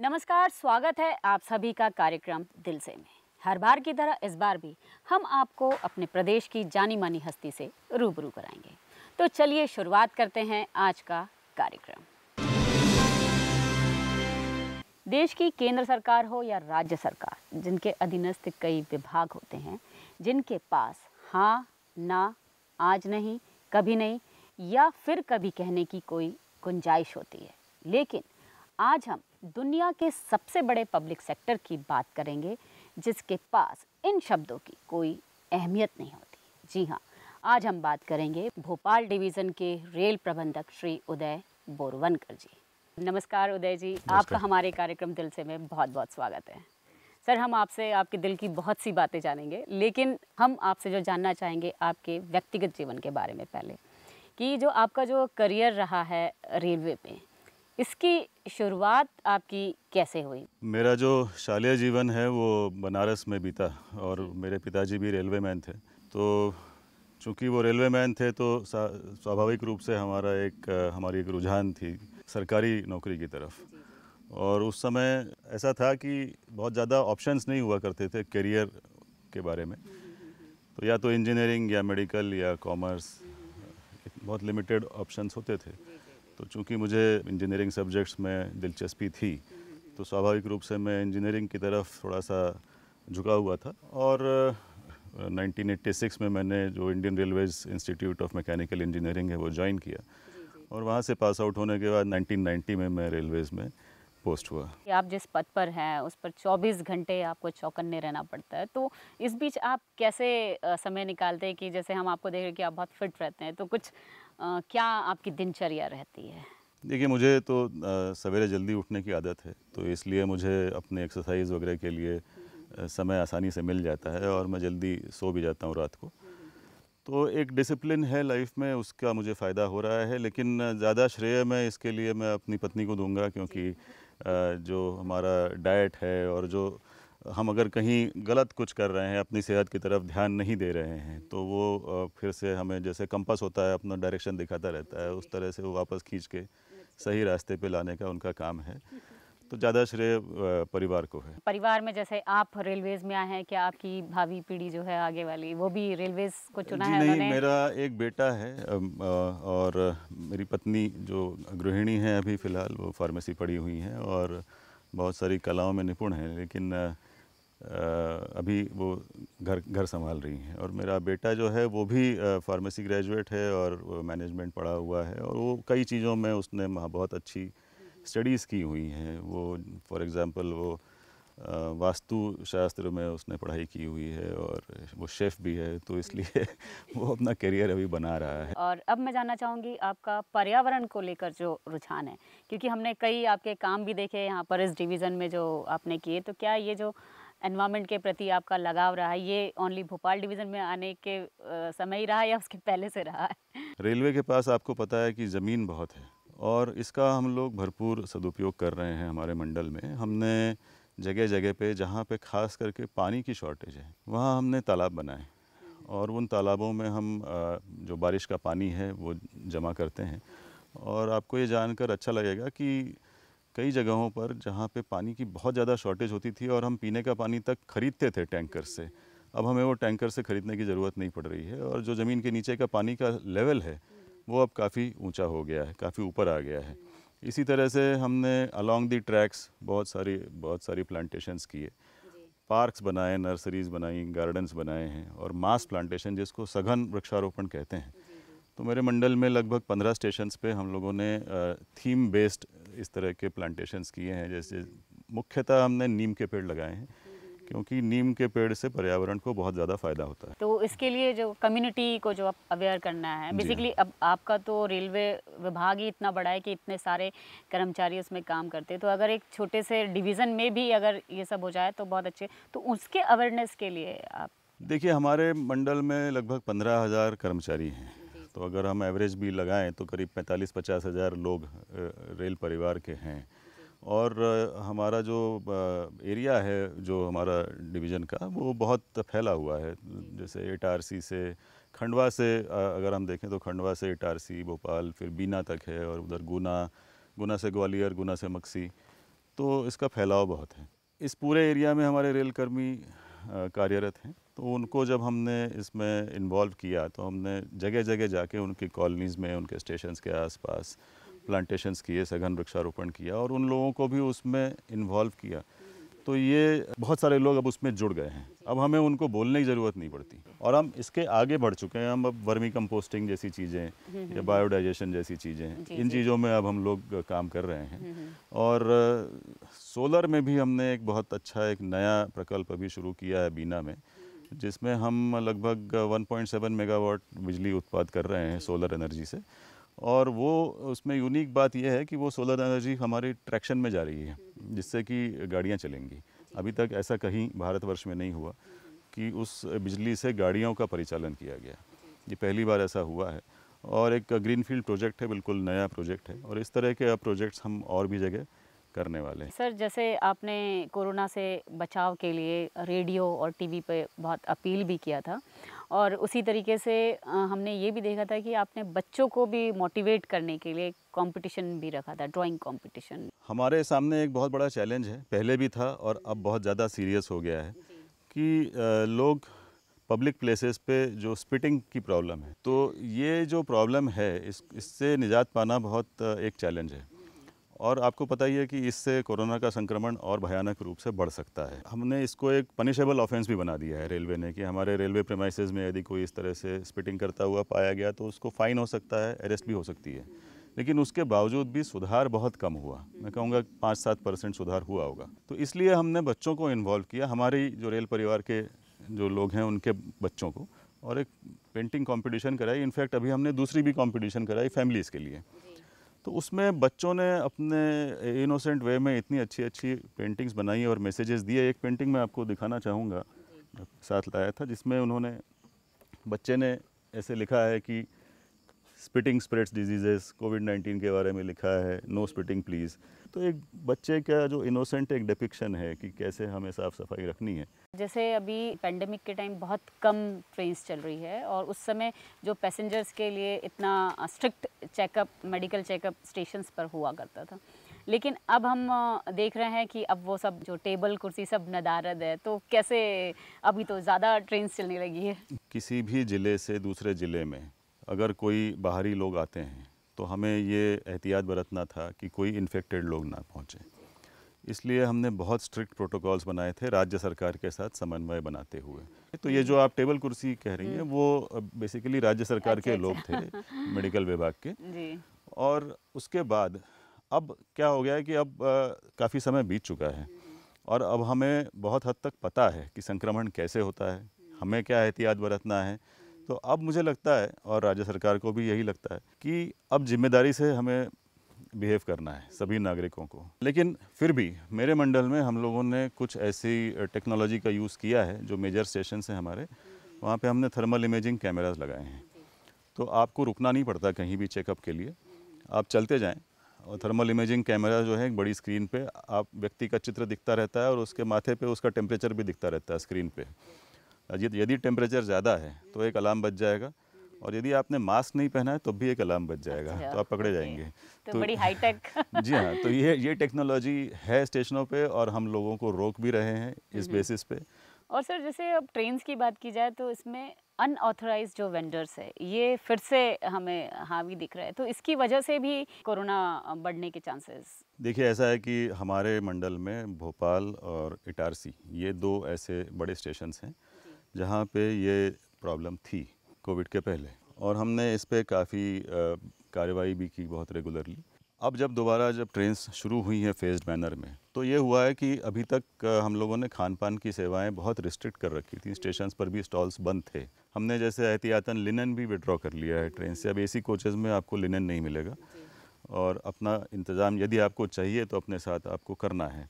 नमस्कार स्वागत है आप सभी का कार्यक्रम दिल से में हर बार की तरह इस बार भी हम आपको अपने प्रदेश की जानी मानी हस्ती से रूबरू कराएंगे तो चलिए शुरुआत करते हैं आज का कार्यक्रम देश की केंद्र सरकार हो या राज्य सरकार जिनके अधीनस्थ कई विभाग होते हैं जिनके पास हाँ ना आज नहीं कभी नहीं या फिर कभी कहने की कोई गुंजाइश होती है लेकिन आज हम दुनिया के सबसे बड़े पब्लिक सेक्टर की बात करेंगे जिसके पास इन शब्दों की कोई अहमियत नहीं होती जी हाँ आज हम बात करेंगे भोपाल डिवीज़न के रेल प्रबंधक श्री उदय बोरवनकर जी नमस्कार उदय जी नमस्कार। आपका हमारे कार्यक्रम दिल से में बहुत बहुत स्वागत है सर हम आपसे आपके दिल की बहुत सी बातें जानेंगे लेकिन हम आपसे जो जानना चाहेंगे आपके व्यक्तिगत जीवन के बारे में पहले कि जो आपका जो करियर रहा है रेलवे में इसकी शुरुआत आपकी कैसे हुई मेरा जो शालिया जीवन है वो बनारस में बीता और मेरे पिताजी भी रेलवे मैन थे तो चूँकि वो रेलवे मैन थे तो स्वाभाविक रूप से हमारा एक हमारी एक रुझान थी सरकारी नौकरी की तरफ और उस समय ऐसा था कि बहुत ज़्यादा ऑप्शंस नहीं हुआ करते थे करियर के बारे में तो या तो इंजीनियरिंग या मेडिकल या कॉमर्स बहुत लिमिटेड ऑप्शंस होते थे तो चूँकि मुझे इंजीनियरिंग सब्जेक्ट्स में दिलचस्पी थी तो स्वाभाविक रूप से मैं इंजीनियरिंग की तरफ थोड़ा सा झुका हुआ था और 1986 uh, में मैंने जो Indian railways institute of mechanical engineering है वो ज्वाइन किया और वहाँ से पास आउट होने के बाद 1990 में मैं रेलवेज़ में पोस्ट हुआ आप जिस पद पर हैं उस पर 24 घंटे आपको चौकन्ने रहना पड़ता है तो इस बीच आप कैसे uh, समय निकालते हैं कि जैसे हम आपको देख रहे हैं कि आप बहुत फिट रहते हैं तो कुछ क्या आपकी दिनचर्या रहती है देखिए मुझे तो सवेरे जल्दी उठने की आदत है तो इसलिए मुझे अपने एक्सरसाइज वगैरह के लिए समय आसानी से मिल जाता है और मैं जल्दी सो भी जाता हूँ रात को तो एक डिसिप्लिन है लाइफ में उसका मुझे फ़ायदा हो रहा है लेकिन ज़्यादा श्रेय मैं इसके लिए मैं अपनी पत्नी को दूंगा क्योंकि जो हमारा डाइट है और जो हम अगर कहीं गलत कुछ कर रहे हैं अपनी सेहत की तरफ ध्यान नहीं दे रहे हैं तो वो फिर से हमें जैसे कंपस होता है अपना डायरेक्शन दिखाता रहता है उस तरह से वो वापस खींच के सही रास्ते पे लाने का उनका काम है तो ज़्यादा श्रेय परिवार को है परिवार में जैसे आप रेलवेज में आए हैं क्या आपकी भावी पीढ़ी जो है आगे वाली वो भी रेलवेज को चुना जी है नहीं मेरा एक बेटा है और मेरी पत्नी जो गृहिणी है अभी फ़िलहाल वो फार्मेसी पढ़ी हुई हैं और बहुत सारी कलाओं में निपुण है लेकिन अभी वो घर घर संभाल रही हैं और मेरा बेटा जो है वो भी फार्मेसी ग्रेजुएट है और मैनेजमेंट पढ़ा हुआ है और वो कई चीज़ों में उसने बहुत अच्छी स्टडीज़ की हुई हैं वो फॉर एग्ज़ाम्पल वो वास्तु शास्त्र में उसने पढ़ाई की हुई है और वो शेफ़ भी है तो इसलिए वो अपना करियर अभी बना रहा है और अब मैं जानना चाहूँगी आपका पर्यावरण को लेकर जो रुझान है क्योंकि हमने कई आपके काम भी देखे यहाँ पर इस डिवीज़न में जो आपने किए तो क्या ये जो एनवायरनमेंट के प्रति आपका लगाव रहा ये ओनली भोपाल डिवीज़न में आने के समय ही रहा या उसके पहले से रहा है रेलवे के पास आपको पता है कि ज़मीन बहुत है और इसका हम लोग भरपूर सदुपयोग कर रहे हैं हमारे मंडल में हमने जगह जगह पे जहाँ पे खास करके पानी की शॉर्टेज है वहाँ हमने तालाब बनाए और उन तालाबों में हम जो बारिश का पानी है वो जमा करते हैं और आपको ये जानकर अच्छा लगेगा कि कई जगहों पर जहाँ पे पानी की बहुत ज़्यादा शॉर्टेज होती थी और हम पीने का पानी तक खरीदते थे टैंकर से अब हमें वो टैंकर से ख़रीदने की ज़रूरत नहीं पड़ रही है और जो ज़मीन के नीचे का पानी का लेवल है वो अब काफ़ी ऊंचा हो गया है काफ़ी ऊपर आ गया है इसी तरह से हमने अलॉन्ग दी ट्रैक्स बहुत सारी बहुत सारी प्लांटेशंस किए पार्क्स बनाए नर्सरीज़ बनाई गार्डन्स बनाए हैं और मास प्लांटेशन जिसको सघन वृक्षारोपण कहते हैं तो मेरे मंडल में लगभग पंद्रह स्टेशंस पे हम लोगों ने थीम बेस्ड इस तरह के प्लांटेशंस किए हैं जैसे मुख्यतः हमने नीम के पेड़ लगाए हैं क्योंकि नीम के पेड़ से पर्यावरण को बहुत ज़्यादा फायदा होता है तो इसके लिए जो कम्युनिटी को जो आप अवेयर करना है बेसिकली अब आपका तो रेलवे विभाग ही इतना बड़ा है कि इतने सारे कर्मचारी उसमें काम करते हैं तो अगर एक छोटे से डिवीज़न में भी अगर ये सब हो जाए तो बहुत अच्छे तो उसके अवेयरनेस के लिए आप देखिए हमारे मंडल में लगभग पंद्रह हज़ार कर्मचारी हैं तो अगर हम एवरेज भी लगाएं तो करीब पैंतालीस पचास हज़ार लोग रेल परिवार के हैं और हमारा जो एरिया है जो हमारा डिवीज़न का वो बहुत फैला हुआ है जैसे एटारसी से खंडवा से अगर हम देखें तो खंडवा से इटारसी भोपाल फिर बीना तक है और उधर गुना गुना से ग्वालियर गुना से मक्सी तो इसका फैलाव बहुत है इस पूरे एरिया में हमारे रेलकर्मी कार्यरत हैं तो उनको जब हमने इसमें इन्वॉल्व किया तो हमने जगह जगह जाके उनकी कॉलोनीज़ में उनके स्टेशन के आसपास प्लांटेशंस किए सघन वृक्षारोपण किया और उन लोगों को भी उसमें इन्वॉल्व किया तो ये बहुत सारे लोग अब उसमें जुड़ गए हैं अब हमें उनको बोलने की ज़रूरत नहीं पड़ती और हम इसके आगे बढ़ चुके हैं हम अब वर्मी कंपोस्टिंग जैसी चीज़ें या बायोडाइजेशन जैसी चीज़ें इन चीज़ों में अब हम लोग काम कर रहे हैं हम्म, हम्म। और सोलर में भी हमने एक बहुत अच्छा एक नया प्रकल्प अभी शुरू किया है बीना में जिसमें हम लगभग 1.7 मेगावाट बिजली उत्पाद कर रहे हैं सोलर एनर्जी से और वो उसमें यूनिक बात यह है कि वो सोलर एनर्जी हमारी ट्रैक्शन में जा रही है जिससे कि गाड़ियाँ चलेंगी अभी तक ऐसा कहीं भारतवर्ष में नहीं हुआ कि उस बिजली से गाड़ियों का परिचालन किया गया ये पहली बार ऐसा हुआ है और एक ग्रीनफील्ड प्रोजेक्ट है बिल्कुल नया प्रोजेक्ट है और इस तरह के प्रोजेक्ट्स हम और भी जगह करने वाले हैं सर जैसे आपने कोरोना से बचाव के लिए रेडियो और टीवी पे बहुत अपील भी किया था और उसी तरीके से हमने ये भी देखा था कि आपने बच्चों को भी मोटिवेट करने के लिए कंपटीशन भी रखा था ड्राइंग कंपटीशन हमारे सामने एक बहुत बड़ा चैलेंज है पहले भी था और अब बहुत ज़्यादा सीरियस हो गया है कि लोग पब्लिक प्लेसेस पे जो स्पिटिंग की प्रॉब्लम है तो ये जो प्रॉब्लम है इस इससे निजात पाना बहुत एक चैलेंज है और आपको पता ही है कि इससे कोरोना का संक्रमण और भयानक रूप से बढ़ सकता है हमने इसको एक पनिशेबल ऑफेंस भी बना दिया है रेलवे ने कि हमारे रेलवे प्रेमाइसेस में यदि कोई इस तरह से स्पिटिंग करता हुआ पाया गया तो उसको फ़ाइन हो सकता है अरेस्ट भी हो सकती है लेकिन उसके बावजूद भी सुधार बहुत कम हुआ मैं कहूँगा पाँच सात परसेंट सुधार हुआ होगा तो इसलिए हमने बच्चों को इन्वॉल्व किया हमारी जो रेल परिवार के जो लोग हैं उनके बच्चों को और एक पेंटिंग कंपटीशन कराई इनफैक्ट अभी हमने दूसरी भी कंपटीशन कराई फैमिलीज़ के लिए तो उसमें बच्चों ने अपने इनोसेंट वे में इतनी अच्छी अच्छी पेंटिंग्स बनाई और मैसेजेस दिए एक पेंटिंग मैं आपको दिखाना चाहूँगा साथ लाया था जिसमें उन्होंने बच्चे ने ऐसे लिखा है कि स्पिटिंग स्प्रेड्स डिजीजेस कोविड 19 के बारे में लिखा है नो स्पिटिंग प्लीज़ तो एक बच्चे का जो इनोसेंट एक डिपिक्शन है कि कैसे हमें साफ सफाई रखनी है जैसे अभी पेंडेमिक के टाइम बहुत कम ट्रेन चल रही है और उस समय जो पैसेंजर्स के लिए इतना strict checkup medical checkup station पर हुआ करता था लेकिन अब हम देख रहे हैं कि अब वो सब जो टेबल कुर्सी सब नदारद है तो कैसे अभी तो ज़्यादा ट्रेन चलने लगी है किसी भी ज़िले से दूसरे ज़िले में अगर कोई बाहरी लोग आते हैं तो हमें ये एहतियात बरतना था कि कोई इन्फेक्टेड लोग ना पहुँचें इसलिए हमने बहुत स्ट्रिक्ट प्रोटोकॉल्स बनाए थे राज्य सरकार के साथ समन्वय बनाते हुए तो ये जो आप टेबल कुर्सी कह रही हैं हम्म। वो बेसिकली राज्य सरकार के अच्छा, लोग अच्छा। थे मेडिकल विभाग के और उसके बाद अब क्या हो गया है कि अब काफ़ी समय बीत चुका है और अब हमें बहुत हद तक पता है कि संक्रमण कैसे होता है हमें क्या एहतियात बरतना है तो अब मुझे लगता है और राज्य सरकार को भी यही लगता है कि अब जिम्मेदारी से हमें बिहेव करना है सभी नागरिकों को लेकिन फिर भी मेरे मंडल में हम लोगों ने कुछ ऐसी टेक्नोलॉजी का यूज़ किया है जो मेजर स्टेशन से हमारे वहाँ पे हमने थर्मल इमेजिंग कैमराज लगाए हैं तो आपको रुकना नहीं पड़ता कहीं भी चेकअप के लिए आप चलते जाएँ और थर्मल इमेजिंग कैमरा जो है बड़ी स्क्रीन पर आप व्यक्ति का चित्र दिखता रहता है और उसके माथे पर उसका टेम्परेचर भी दिखता रहता है स्क्रीन पर यदि टेम्परेचर ज़्यादा है तो एक अलार्म बच जाएगा और यदि आपने मास्क नहीं पहना है तो भी एक अलार्म बच जाएगा अच्छा, तो आप पकड़े जाएंगे तो, तो बड़ी हाईटेक जी हाँ तो ये ये टेक्नोलॉजी है स्टेशनों पे और हम लोगों को रोक भी रहे हैं इस बेसिस पे और सर जैसे अब ट्रेन की बात की जाए तो इसमें अनऑथराइज जो वेंडर्स है ये फिर से हमें हावी दिख रहा है तो इसकी वजह से भी कोरोना बढ़ने के चांसेस देखिए ऐसा है कि हमारे मंडल में भोपाल और इटारसी ये दो ऐसे बड़े स्टेशन हैं जहाँ पे ये प्रॉब्लम थी कोविड के पहले और हमने इस पर काफ़ी कार्रवाई भी की बहुत रेगुलरली अब जब दोबारा जब ट्रेन शुरू हुई हैं फेज्ड मैनर में तो ये हुआ है कि अभी तक हम लोगों ने खान पान की सेवाएं बहुत रिस्ट्रिक्ट कर रखी थी स्टेशन पर भी स्टॉल्स बंद थे हमने जैसे एहतियातन लिनन भी विड्रॉ कर लिया है ट्रेन से अब एसी कोचेज़ में आपको लिनन नहीं मिलेगा और अपना इंतज़ाम यदि आपको चाहिए तो अपने साथ आपको करना है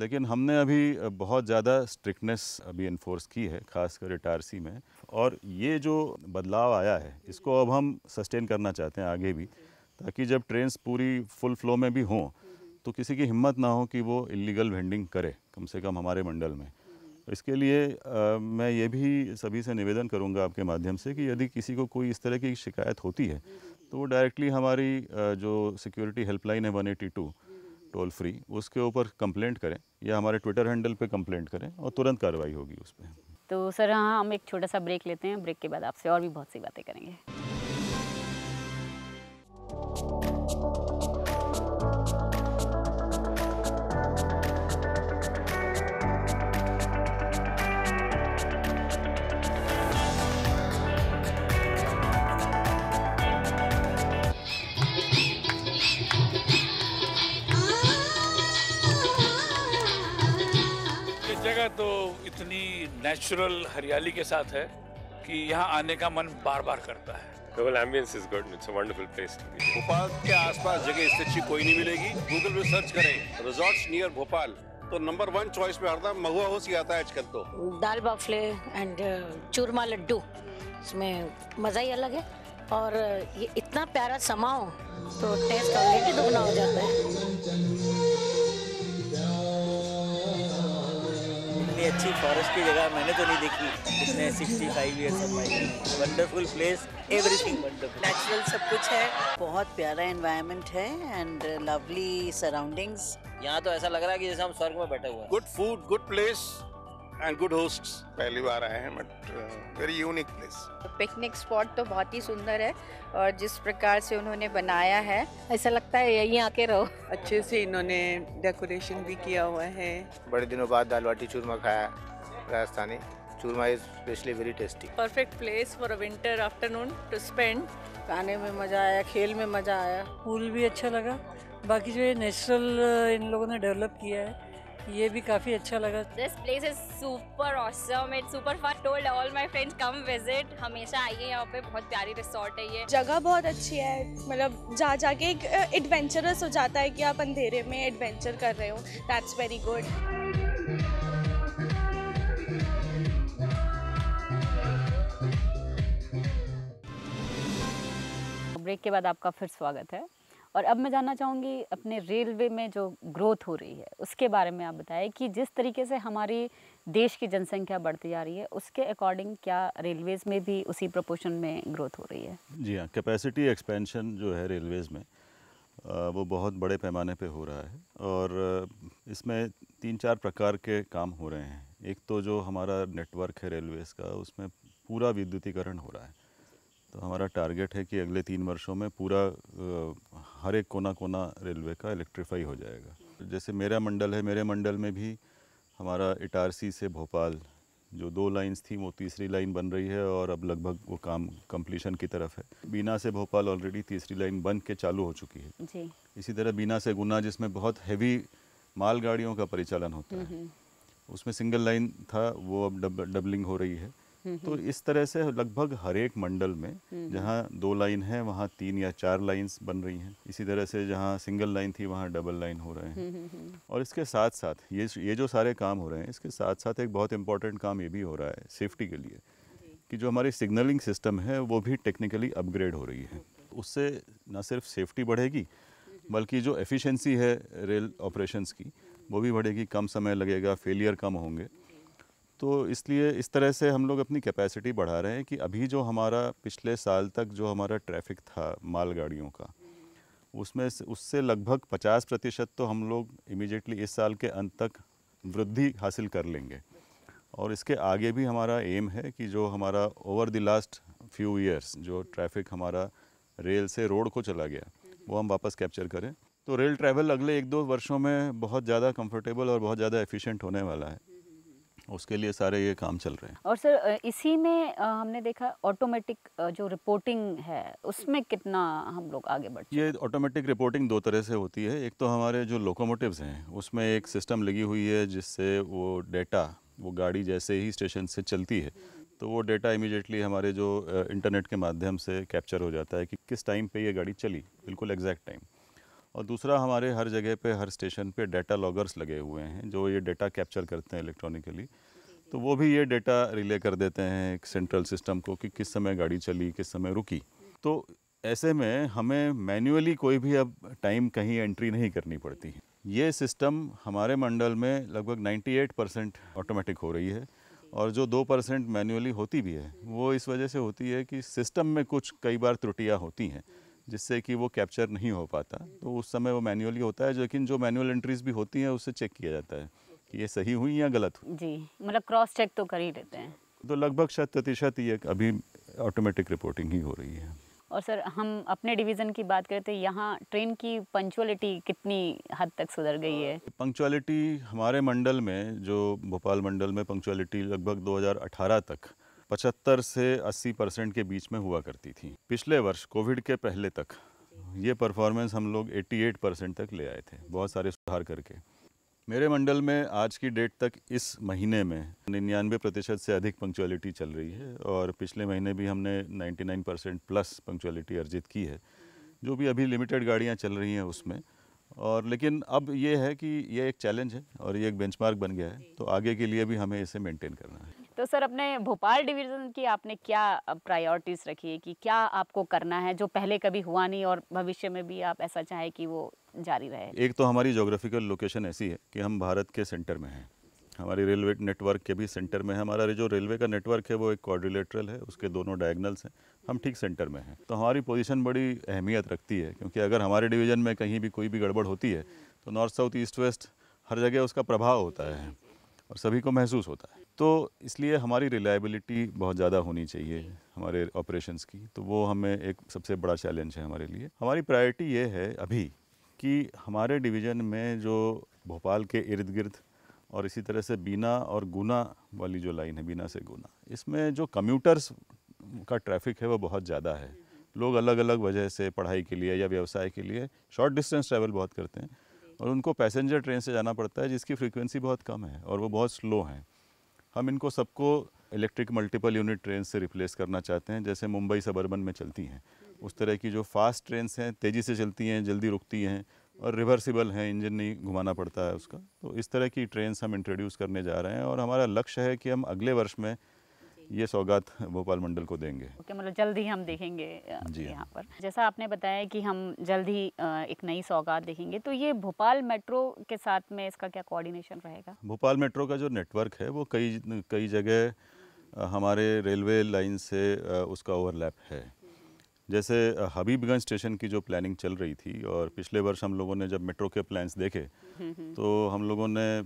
लेकिन हमने अभी बहुत ज़्यादा स्ट्रिक्टनेस अभी इन्फोर्स की है खासकर रिटायरसी में और ये जो बदलाव आया है इसको अब हम सस्टेन करना चाहते हैं आगे भी ताकि जब ट्रेन पूरी फुल फ्लो में भी हों तो किसी की हिम्मत ना हो कि वो इलीगल वेंडिंग करे कम से कम हमारे मंडल में इसके लिए आ, मैं ये भी सभी से निवेदन करूंगा आपके माध्यम से कि यदि किसी को कोई इस तरह की शिकायत होती है तो वो डायरेक्टली हमारी जो सिक्योरिटी हेल्पलाइन है one eighty two toll free उसके ऊपर कंप्लेंट करें या हमारे ट्विटर हैंडल पे कंप्लेंट करें और तुरंत कार्रवाई होगी उस पर तो सर हाँ हम एक छोटा सा ब्रेक लेते हैं ब्रेक के बाद आपसे और भी बहुत सी बातें करेंगे जगह तो इतनी नेचुरल हरियाली के साथ है कि यहाँ आने का मन बार बार करता है Well, ambience is good. It's a wonderful place to be. Bhopal के आसपास जगह इससे अच्छी कोई नहीं मिलेगी गूगल में सर्च करें रिजॉर्ट नियर भोपाल तो नंबर वन चॉइस में हरदम महुआ हो सी आता है आजकल तो दाल बाफले एंड uh, चूरमा लड्डू इसमें मज़ा ही अलग है और uh, ये इतना प्यारा समा हो तो टेस्ट ऑलरेडी दुगना हो जाता है इतनी अच्छी फॉरेस्ट की जगह मैंने तो नहीं देखी इसने 65 five years wonderful place everything wonderful natural सब कुछ है बहुत प्यारा एनवायरनमेंट है एंड लवली सराउंडिंग्स यहाँ तो ऐसा लग रहा है कि जैसे हम स्वर्ग में बैठे हुए good food good place and good hosts पहली बार आए हैं but very unique place picnic spot तो बहुत ही सुंदर है और जिस प्रकार से उन्होंने बनाया है ऐसा लगता है यहीं आके रहो अच्छे से इन्होंने डेकोरेशन भी किया हुआ है बड़े दिनों बाद दाल बाटी चूरमा खाया Rajasthani churma is specially very tasty perfect place for a winter afternoon to spend खाने में मज़ा आया खेल में मज़ा आया पूल भी अच्छा लगा बाकी जो ये नेचुरल uh, इन लोगों ने डेवलप किया है ये भी काफी अच्छा लगा this place is super awesome it super fun told all my friends come visit हमेशा आइए यहाँ पे बहुत प्यारी रिसोर्ट है ये जगह बहुत अच्छी है मतलब जा जाके एक एडवेंचरस हो जाता है कि आप अंधेरे में एडवेंचर कर रहे हो दैट्स वेरी गुड ब्रेक के बाद आपका फिर स्वागत है और अब मैं जानना चाहूँगी अपने रेलवे में जो ग्रोथ हो रही है उसके बारे में आप बताएं कि जिस तरीके से हमारी देश की जनसंख्या बढ़ती जा रही है उसके अकॉर्डिंग क्या रेलवेज़ में भी उसी प्रपोर्शन में ग्रोथ हो रही है जी हाँ कैपेसिटी एक्सपेंशन जो है रेलवेज़ में वो बहुत बड़े पैमाने पर हो रहा है और इसमें तीन चार प्रकार के काम हो रहे हैं एक तो जो हमारा नेटवर्क है रेलवेज़ का उसमें पूरा विद्युतीकरण हो रहा है तो हमारा टारगेट है कि अगले तीन वर्षों में पूरा हर एक कोना कोना रेलवे का इलेक्ट्रीफाई हो जाएगा जैसे मेरा मंडल है मेरे मंडल में भी हमारा इटारसी से भोपाल जो दो लाइंस थी वो तीसरी लाइन बन रही है और अब लगभग वो काम कंप्लीशन की तरफ है बीना से भोपाल ऑलरेडी तीसरी लाइन बन के चालू हो चुकी है जी। इसी तरह बीना से गुना जिसमें बहुत हैवी मालगाड़ियों का परिचालन होता है हम्म, हम्म। उसमें सिंगल लाइन था वो अब डब, डबलिंग हो रही है तो इस तरह से लगभग हर एक मंडल में जहाँ दो लाइन है वहाँ तीन या चार लाइंस बन रही हैं इसी तरह से जहाँ सिंगल लाइन थी वहाँ डबल लाइन हो रहे हैं और इसके साथ साथ ये ये जो सारे काम हो रहे हैं इसके साथ साथ एक बहुत इम्पोर्टेंट काम ये भी हो रहा है सेफ्टी के लिए कि जो हमारी सिग्नलिंग सिस्टम है वो भी टेक्निकली अपग्रेड हो रही है उससे न सिर्फ सेफ्टी बढ़ेगी बल्कि जो एफिशेंसी है रेल ऑपरेशंस की हम्म। वो भी बढ़ेगी कम समय लगेगा फेलियर कम होंगे तो इसलिए इस तरह से हम लोग अपनी कैपेसिटी बढ़ा रहे हैं कि अभी जो हमारा पिछले साल तक जो हमारा ट्रैफिक था मालगाड़ियों का उसमें उससे लगभग 50 प्रतिशत तो हम लोग इमिजिएटली इस साल के अंत तक वृद्धि हासिल कर लेंगे और इसके आगे भी हमारा एम है कि जो हमारा over the last few years जो ट्रैफिक हमारा रेल से रोड को चला गया वो हम वापस कैप्चर करें तो रेल ट्रैवल अगले एक दो वर्षों में बहुत ज़्यादा कंफर्टेबल और बहुत ज़्यादा एफिशिएंट होने वाला है उसके लिए सारे ये काम चल रहे हैं और सर इसी में हमने देखा ऑटोमेटिक जो रिपोर्टिंग है उसमें कितना हम लोग आगे बढ़ ये ऑटोमेटिक रिपोर्टिंग दो तरह से होती है एक तो हमारे जो लोकोमोटिव्स हैं उसमें एक सिस्टम लगी हुई है जिससे वो डेटा वो गाड़ी जैसे ही स्टेशन से चलती है तो वो डेटा इमीडिएटली हमारे जो इंटरनेट के माध्यम से कैप्चर हो जाता है कि किस टाइम पे ये गाड़ी चली बिल्कुल एग्जैक्ट टाइम और दूसरा हमारे हर जगह पे हर स्टेशन पे डाटा लॉगर्स लगे हुए हैं जो ये डेटा कैप्चर करते हैं इलेक्ट्रॉनिकली तो वो भी ये डेटा रिले कर देते हैं एक सेंट्रल सिस्टम को कि किस समय गाड़ी चली किस समय रुकी तो ऐसे में हमें मैन्युअली कोई भी अब टाइम कहीं एंट्री नहीं करनी पड़ती है ये सिस्टम हमारे मंडल में लगभग 98 परसेंट ऑटोमेटिक हो रही है और जो दो परसेंट मैनुअली होती भी है वो इस वजह से होती है कि सिस्टम में कुछ कई बार त्रुटियाँ होती हैं जिससे कि वो कैप्चर नहीं हो पाता तो उस समय वो मैनुअली होता है लेकिन जो मैनुअल एंट्रीज भी होती हैं उसे चेक किया जाता है कि ये सही हुई या गलत हुई जी मतलब क्रॉस चेक तो कर ही देते हैं तो लगभग शत प्रतिशत ये अभी ऑटोमेटिक रिपोर्टिंग ही हो रही है और सर हम अपने डिवीज़न की बात करते हैं तो यहाँ ट्रेन की पंक्चुअलिटी कितनी हद तक सुधर गई है पंक्चुअलिटी हमारे मंडल में जो भोपाल मंडल में पंक्चुअलिटी लगभग 2018 तक 75 से 80 परसेंट के बीच में हुआ करती थी पिछले वर्ष कोविड के पहले तक ये परफॉर्मेंस हम लोग 88 परसेंट तक ले आए थे बहुत सारे सुधार करके मेरे मंडल में आज की डेट तक इस महीने में निन्यानवे प्रतिशत से अधिक पंक्चुअलिटी चल रही है और पिछले महीने भी हमने 99 परसेंट प्लस पंक्चुअलिटी अर्जित की है जो भी अभी लिमिटेड गाड़ियाँ चल रही हैं उसमें और लेकिन अब ये है कि ये एक चैलेंज है और ये एक बेंचमार्क बन गया है तो आगे के लिए भी हमें इसे मेंटेन करना है तो सर अपने भोपाल डिवीज़न की आपने क्या प्रायोरिटीज़ रखी है कि क्या आपको करना है जो पहले कभी हुआ नहीं और भविष्य में भी आप ऐसा चाहें कि वो जारी रहे एक तो हमारी जोग्राफिकल लोकेशन ऐसी है कि हम भारत के सेंटर में हैं हमारी रेलवे नेटवर्क के भी सेंटर में है हमारा जो रेलवे का नेटवर्क है वो एक कॉर्डिलेटरल है उसके दोनों डायगनल्स हैं हम ठीक सेंटर में हैं तो हमारी पोजीशन बड़ी अहमियत रखती है क्योंकि अगर हमारे डिवीज़न में कहीं भी कोई भी गड़बड़ होती है तो नॉर्थ साउथ ईस्ट वेस्ट हर जगह उसका प्रभाव होता है और सभी को महसूस होता है तो इसलिए हमारी रिलायबिलिटी बहुत ज़्यादा होनी चाहिए हमारे ऑपरेशंस की तो वो हमें एक सबसे बड़ा चैलेंज है हमारे लिए हमारी प्रायोरिटी ये है अभी कि हमारे डिवीज़न में जो भोपाल के इर्द गिर्द और इसी तरह से बीना और गुना वाली जो लाइन है बीना से गुना इसमें जो कम्यूटर्स का ट्रैफिक है वो बहुत ज़्यादा है लोग अलग अलग वजह से पढ़ाई के लिए या व्यवसाय के लिए शॉर्ट डिस्टेंस ट्रैवल बहुत करते हैं और उनको पैसेंजर ट्रेन से जाना पड़ता है जिसकी फ्रीक्वेंसी बहुत कम है और वो बहुत स्लो हैं हम इनको सबको इलेक्ट्रिक मल्टीपल यूनिट ट्रेन से रिप्लेस करना चाहते हैं जैसे मुंबई सबर्बन में चलती हैं उस तरह की जो फास्ट ट्रेन हैं तेज़ी से चलती हैं जल्दी रुकती हैं और रिवर्सिबल हैं इंजन नहीं घुमाना पड़ता है उसका तो इस तरह की ट्रेन हम इंट्रोड्यूस करने जा रहे हैं और हमारा लक्ष्य है कि हम अगले वर्ष में ये सौगात भोपाल मंडल को देंगे ओके okay, मतलब जल्द ही हम देखेंगे जी हाँ। यहाँ पर जैसा आपने बताया कि हम जल्द ही एक नई सौगात देखेंगे तो ये भोपाल मेट्रो के साथ में इसका क्या कोऑर्डिनेशन रहेगा भोपाल मेट्रो का जो नेटवर्क है वो कई कई जगह हमारे रेलवे लाइन से उसका ओवरलैप है जैसे हबीबगंज स्टेशन की जो प्लानिंग चल रही थी और पिछले वर्ष हम लोगों ने जब मेट्रो के प्लान्स देखे हम्म, हम्म। तो हम लोगों ने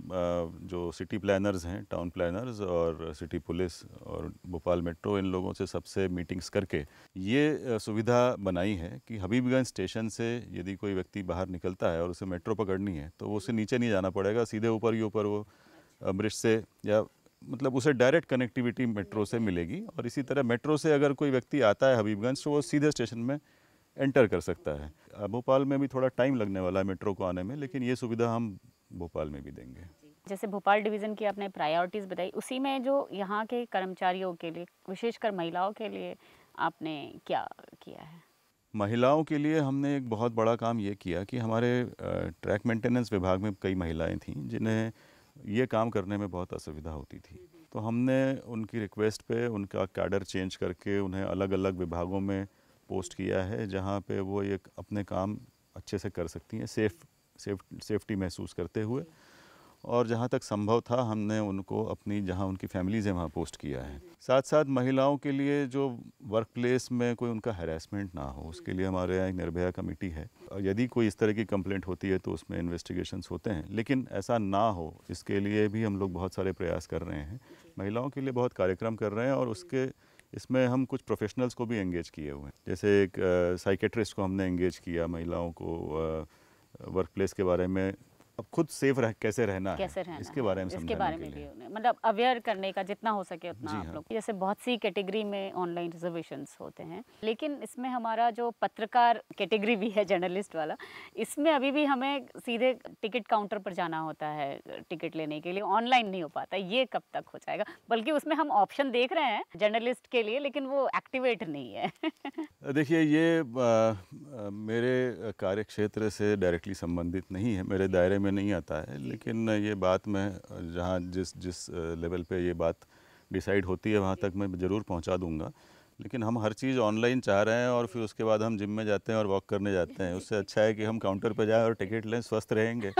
जो सिटी प्लानर्स हैं टाउन प्लानर्स और सिटी पुलिस और भोपाल मेट्रो इन लोगों से सबसे मीटिंग्स करके ये सुविधा बनाई है कि हबीबगंज स्टेशन से यदि कोई व्यक्ति बाहर निकलता है और उसे मेट्रो पकड़नी है तो उसे नीचे नहीं जाना पड़ेगा सीधे ऊपर ही ऊपर वो ब्रिज से या मतलब उसे डायरेक्ट कनेक्टिविटी मेट्रो से मिलेगी और इसी तरह मेट्रो से अगर कोई व्यक्ति आता है हबीबगंज तो वो सीधे स्टेशन में एंटर कर सकता है भोपाल में भी थोड़ा टाइम लगने वाला है मेट्रो को आने में लेकिन ये सुविधा हम भोपाल में भी देंगे जैसे भोपाल डिवीज़न की आपने प्रायोरिटीज़ बताई उसी में जो यहाँ के कर्मचारियों के लिए विशेषकर महिलाओं के लिए आपने क्या किया है महिलाओं के लिए हमने एक बहुत बड़ा काम ये किया कि हमारे ट्रैक मेंटेनेंस विभाग में कई महिलाएं थीं जिन्हें ये काम करने में बहुत असुविधा होती थी तो हमने उनकी रिक्वेस्ट पे उनका कैडर चेंज करके उन्हें अलग अलग विभागों में पोस्ट किया है जहाँ पे वो ये अपने काम अच्छे से कर सकती हैं सेफ सेफ सेफ्टी महसूस करते हुए और जहाँ तक संभव था हमने उनको अपनी जहाँ उनकी फैमिलीज़ हैं वहाँ पोस्ट किया है साथ साथ महिलाओं के लिए जो वर्क प्लेस में कोई उनका हेरासमेंट ना हो उसके लिए हमारे यहाँ एक निर्भया कमेटी है यदि कोई इस तरह की कंप्लेंट होती है तो उसमें इन्वेस्टिगेशंस होते हैं लेकिन ऐसा ना हो इसके लिए भी हम लोग बहुत सारे प्रयास कर रहे हैं महिलाओं के लिए बहुत कार्यक्रम कर रहे हैं और उसके इसमें हम कुछ प्रोफेशनल्स को भी एंगेज किए हुए हैं जैसे एक साइकेट्रिस्ट को हमने एंगेज किया महिलाओं को वर्क प्लेस के बारे में अब खुद सेफ रह कैसे रहना कैसे रहना इसके बारे में इसके बारे में भी मतलब अवेयर करने का जितना हो सके उतना आप हाँ। लोग जैसे बहुत सी कैटेगरी में ऑनलाइन रिजर्वेशन होते हैं लेकिन इसमें हमारा जो पत्रकार कैटेगरी भी है जर्नलिस्ट वाला इसमें अभी भी हमें सीधे टिकट काउंटर पर जाना होता है टिकट लेने के लिए ऑनलाइन नहीं हो पाता ये कब तक हो जाएगा बल्कि उसमें हम ऑप्शन देख रहे हैं जर्नलिस्ट के लिए लेकिन वो एक्टिवेट नहीं है देखिए ये मेरे कार्य से डायरेक्टली संबंधित नहीं है मेरे दायरे में में नहीं आता है लेकिन ये बात मैं जहाँ जिस जिस लेवल पे ये बात डिसाइड होती है वहाँ तक मैं ज़रूर पहुँचा दूँगा लेकिन हम हर चीज़ ऑनलाइन चाह रहे हैं और फिर उसके बाद हम जिम में जाते हैं और वॉक करने जाते हैं उससे अच्छा है कि हम काउंटर पर जाएँ और टिकट लें स्वस्थ रहेंगे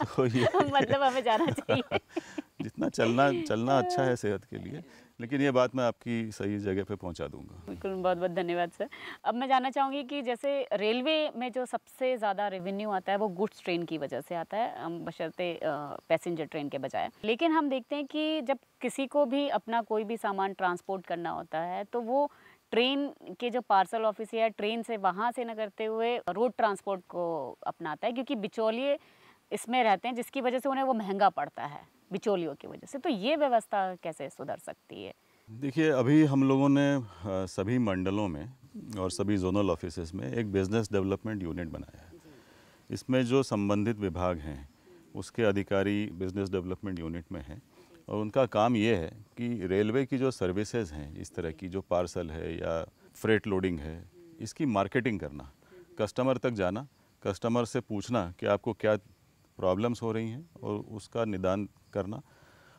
तो ये मतलब हमें जाना चाहिए जितना चलना चलना अच्छा है सेहत के लिए लेकिन ये बात मैं आपकी सही जगह पे पहुंचा दूंगा बिल्कुल बहुत बहुत धन्यवाद सर अब मैं जानना चाहूँगी कि जैसे रेलवे में जो सबसे ज़्यादा रेवेन्यू आता है वो गुड्स ट्रेन की वजह से आता है हम बशर्ते पैसेंजर ट्रेन के बजाय लेकिन हम देखते हैं कि जब किसी को भी अपना कोई भी सामान ट्रांसपोर्ट करना होता है तो वो ट्रेन के जो पार्सल ऑफिस है ट्रेन से वहाँ से न करते हुए रोड ट्रांसपोर्ट को अपनाता है क्योंकि बिचौलिए इसमें रहते हैं जिसकी वजह से उन्हें वो महंगा पड़ता है बिचौलियों की वजह से तो ये व्यवस्था कैसे सुधर सकती है देखिए अभी हम लोगों ने सभी मंडलों में और सभी जोनल ऑफिस में एक बिज़नेस डेवलपमेंट यूनिट बनाया है इसमें जो संबंधित विभाग हैं उसके अधिकारी बिज़नेस डेवलपमेंट यूनिट में हैं और उनका काम ये है कि रेलवे की जो सर्विसेज हैं इस तरह की जो पार्सल है या फ्रेट लोडिंग है इसकी मार्केटिंग करना कस्टमर तक जाना कस्टमर से पूछना कि आपको क्या प्रॉब्लम्स हो रही हैं और उसका निदान करना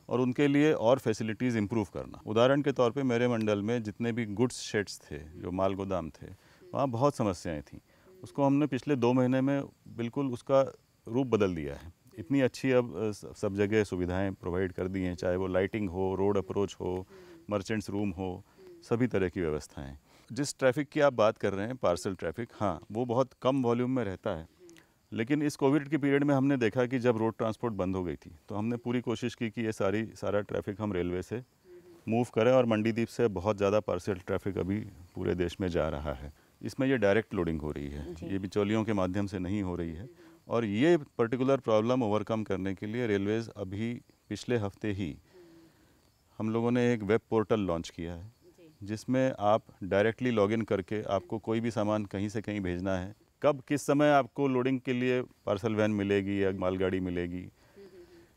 और उनके लिए और फैसिलिटीज़ इम्प्रूव करना उदाहरण के तौर पे मेरे मंडल में जितने भी गुड्स शेड्स थे जो माल गोदाम थे वहाँ बहुत समस्याएं थीं उसको हमने पिछले दो महीने में बिल्कुल उसका रूप बदल दिया है इतनी अच्छी अब सब जगह सुविधाएं प्रोवाइड कर दी हैं चाहे वो लाइटिंग हो रोड अप्रोच हो मर्चेंट्स रूम हो सभी तरह की व्यवस्थाएँ जिस ट्रैफिक की आप बात कर रहे हैं पार्सल ट्रैफिक हाँ वो बहुत कम वॉल्यूम में रहता है लेकिन इस कोविड के पीरियड में हमने देखा कि जब रोड ट्रांसपोर्ट बंद हो गई थी तो हमने पूरी कोशिश की कि ये सारी सारा ट्रैफिक हम रेलवे से मूव करें और मंडीदीप से बहुत ज़्यादा पार्सल ट्रैफिक अभी पूरे देश में जा रहा है इसमें ये डायरेक्ट लोडिंग हो रही है ये बिचौलियों के माध्यम से नहीं हो रही है और ये पर्टिकुलर प्रॉब्लम ओवरकम करने के लिए रेलवेज़ अभी पिछले हफ्ते ही हम लोगों ने एक वेब पोर्टल लॉन्च किया है जिसमें आप डायरेक्टली लॉगिन करके आपको कोई भी सामान कहीं से कहीं भेजना है कब किस समय आपको लोडिंग के लिए पार्सल वैन मिलेगी या मालगाड़ी मिलेगी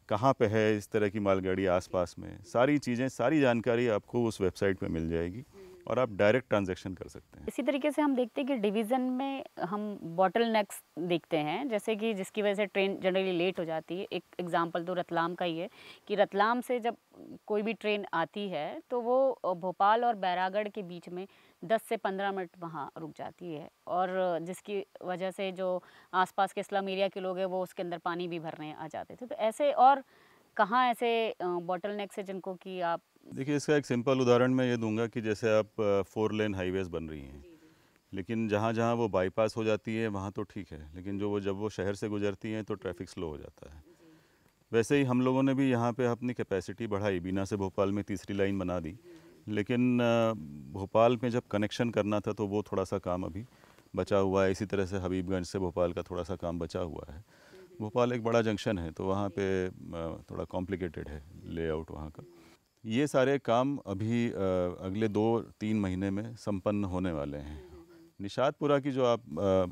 कहाँ पे है इस तरह की मालगाड़ी आसपास में सारी चीज़ें सारी जानकारी आपको उस वेबसाइट पे मिल जाएगी और आप डायरेक्ट ट्रांजैक्शन कर सकते हैं इसी तरीके से हम देखते हैं कि डिवीज़न में हम बॉटल नेक्स देखते हैं जैसे कि जिसकी वजह से ट्रेन जनरली लेट हो जाती है एक एग्ज़ाम्पल तो रतलाम का ही है कि रतलाम से जब कोई भी ट्रेन आती है तो वो भोपाल और बैरागढ़ के बीच में 10 से 15 मिनट वहाँ रुक जाती है और जिसकी वजह से जो आसपास के स्लम एरिया के लोग हैं वो उसके अंदर पानी भी भरने आ जाते थे तो, तो ऐसे और कहाँ ऐसे बॉटल नेक्स है जिनको कि आप देखिए इसका एक सिंपल उदाहरण मैं ये दूंगा कि जैसे आप फोर लेन हाईवेज़ बन रही हैं लेकिन जहाँ जहाँ वो बाईपास हो जाती है वहाँ तो ठीक है लेकिन जो वो जब वो शहर से गुजरती हैं तो ट्रैफिक स्लो हो जाता है वैसे ही हम लोगों ने भी यहाँ पे अपनी कैपेसिटी बढ़ाई बिना से भोपाल में तीसरी लाइन बना दी लेकिन भोपाल में जब कनेक्शन करना था तो वो थोड़ा सा काम अभी बचा हुआ है इसी तरह से हबीबगंज से भोपाल का थोड़ा सा काम बचा हुआ है भोपाल एक बड़ा जंक्शन है तो वहाँ पे थोड़ा कॉम्प्लिकेटेड है लेआउट वहाँ का ये सारे काम अभी अगले दो तीन महीने में संपन्न होने वाले हैं निषादपुरा की जो आप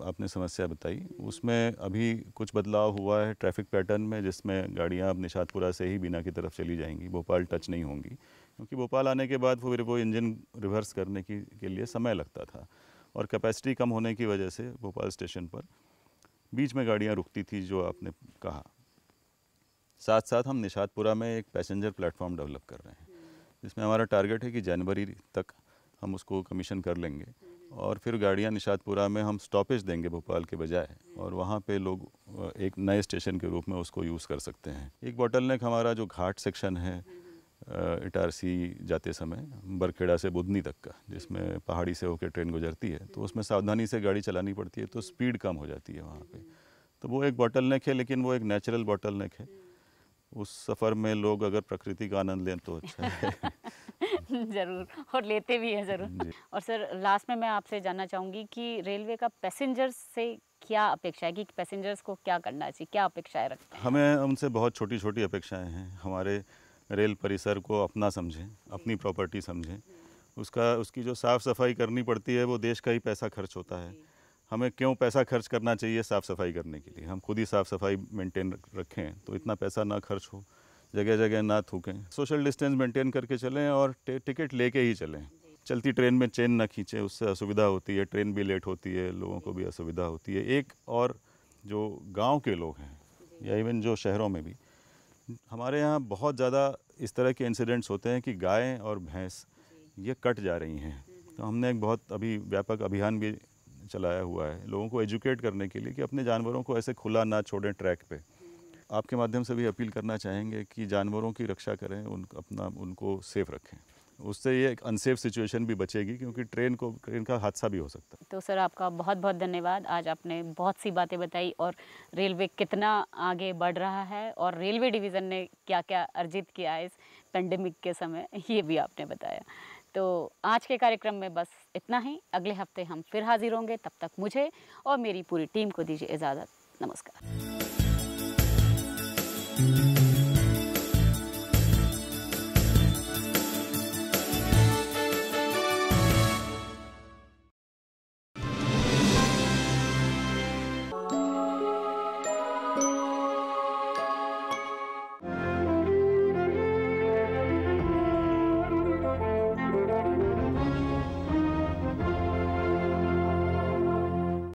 आपने समस्या बताई उसमें अभी कुछ बदलाव हुआ है ट्रैफिक पैटर्न में जिसमें गाड़ियाँ अब निषादपुरा से ही बिना की तरफ चली जाएंगी भोपाल टच नहीं होंगी क्योंकि भोपाल आने के बाद फिर वो इंजन रिवर्स करने की के लिए समय लगता था और कैपेसिटी कम होने की वजह से भोपाल स्टेशन पर बीच में गाड़ियाँ रुकती थी जो आपने कहा साथ साथ हम निषादपुरा में एक पैसेंजर प्लेटफॉर्म डेवलप कर रहे हैं जिसमें हमारा टारगेट है कि जनवरी तक हम उसको कमीशन कर लेंगे और फिर गाड़ियाँ निषादपुरा में हम स्टॉपेज देंगे भोपाल के बजाय और वहाँ पे लोग एक नए स्टेशन के रूप में उसको यूज़ कर सकते हैं एक बॉटल नेक हमारा जो घाट सेक्शन है इटारसी जाते समय बरखेड़ा से बुधनी तक का जिसमें पहाड़ी से होकर ट्रेन गुजरती है तो उसमें सावधानी से गाड़ी चलानी पड़ती है तो स्पीड कम हो जाती है वहाँ पे तो वो एक बॉटल नेक है लेकिन वो एक नेचुरल बॉटल नेक है उस सफ़र में लोग अगर प्रकृति का आनंद लें तो अच्छा है ज़रूर और लेते भी हैं ज़रूर और सर लास्ट में मैं आपसे जानना चाहूँगी कि रेलवे का पैसेंजर्स से क्या अपेक्षा है कि पैसेंजर्स को क्या करना चाहिए क्या अपेक्षाएं रखते हैं हमें उनसे बहुत छोटी छोटी अपेक्षाएं हैं हमारे रेल परिसर को अपना समझें अपनी प्रॉपर्टी समझें उसका उसकी जो साफ़ सफाई करनी पड़ती है वो देश का ही पैसा खर्च होता है हमें क्यों पैसा खर्च करना चाहिए साफ़ सफाई करने के लिए हम खुद ही साफ़ सफाई मेंटेन रखें तो इतना पैसा ना खर्च हो जगह जगह ना थूकें सोशल डिस्टेंस मेंटेन करके चलें और टिकट लेके ही चलें चलती ट्रेन में चेन ना खींचें उससे असुविधा होती है ट्रेन भी लेट होती है लोगों को भी असुविधा होती है एक और जो गाँव के लोग हैं या इवन जो शहरों में भी हमारे यहाँ बहुत ज़्यादा इस तरह के इंसिडेंट्स होते हैं कि गाय और भैंस ये कट जा रही हैं हम्म। तो हमने एक बहुत अभी व्यापक अभियान भी चलाया हुआ है लोगों को एजुकेट करने के लिए कि अपने जानवरों को ऐसे खुला ना छोड़ें ट्रैक पे हम्म। आपके माध्यम से भी अपील करना चाहेंगे कि जानवरों की रक्षा करें उन अपना उनको सेफ रखें उससे ये एक अनसेफ सिचुएशन भी बचेगी क्योंकि ट्रेन को ट्रेन का हादसा भी हो सकता है तो सर आपका बहुत बहुत धन्यवाद आज आपने बहुत सी बातें बताई और रेलवे कितना आगे बढ़ रहा है और रेलवे डिवीज़न ने क्या क्या अर्जित किया है इस पेंडेमिक के समय ये भी आपने बताया तो आज के कार्यक्रम में बस इतना ही अगले हफ्ते हम फिर हाजिर होंगे तब तक मुझे और मेरी पूरी टीम को दीजिए इजाज़त नमस्कार